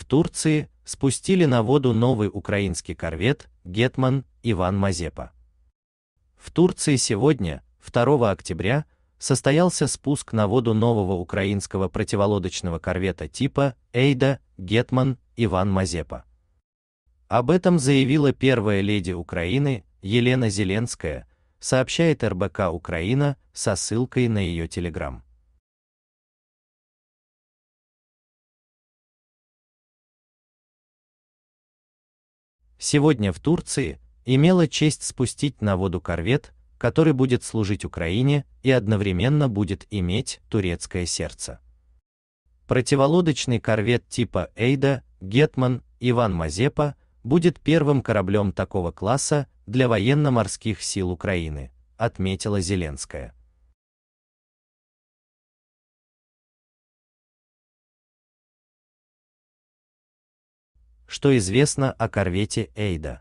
В Турции спустили на воду новый украинский корвет «Гетман» Иван Мазепа. В Турции сегодня, 2 октября, состоялся спуск на воду нового украинского противолодочного корвета типа «Эйда» Гетман Иван Мазепа. Об этом заявила первая леди Украины Елена Зеленская, сообщает РБК Украина со ссылкой на ее телеграм. сегодня в Турции имела честь спустить на воду корвет, который будет служить Украине и одновременно будет иметь турецкое сердце. Противолодочный корвет типа Эйда Гетман Иван Мазепа будет первым кораблем такого класса для военно-морских сил Украины, отметила Зеленская. что известно о корвете Эйда.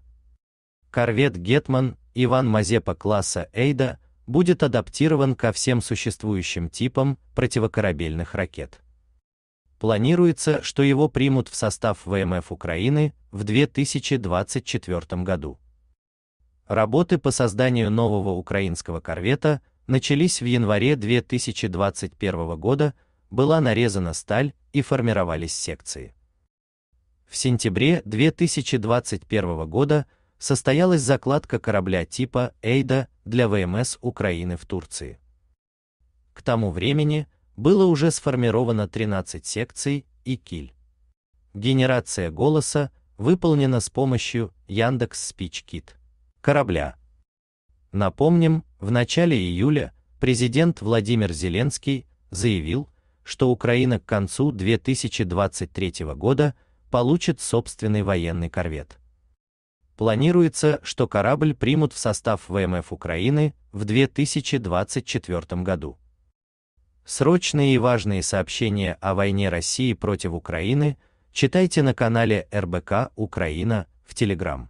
Корвет Гетман Иван Мазепа класса Эйда будет адаптирован ко всем существующим типам противокорабельных ракет. Планируется, что его примут в состав ВМФ Украины в 2024 году. Работы по созданию нового украинского корвета начались в январе 2021 года, была нарезана сталь и формировались секции. В сентябре 2021 года состоялась закладка корабля типа Эйда для ВМС Украины в Турции. К тому времени было уже сформировано 13 секций и киль. Генерация голоса выполнена с помощью Яндекс SpeechKit корабля. Напомним, в начале июля президент Владимир Зеленский заявил, что Украина к концу 2023 года получит собственный военный корвет. Планируется, что корабль примут в состав ВМФ Украины в 2024 году. Срочные и важные сообщения о войне России против Украины читайте на канале РБК Украина в Телеграм.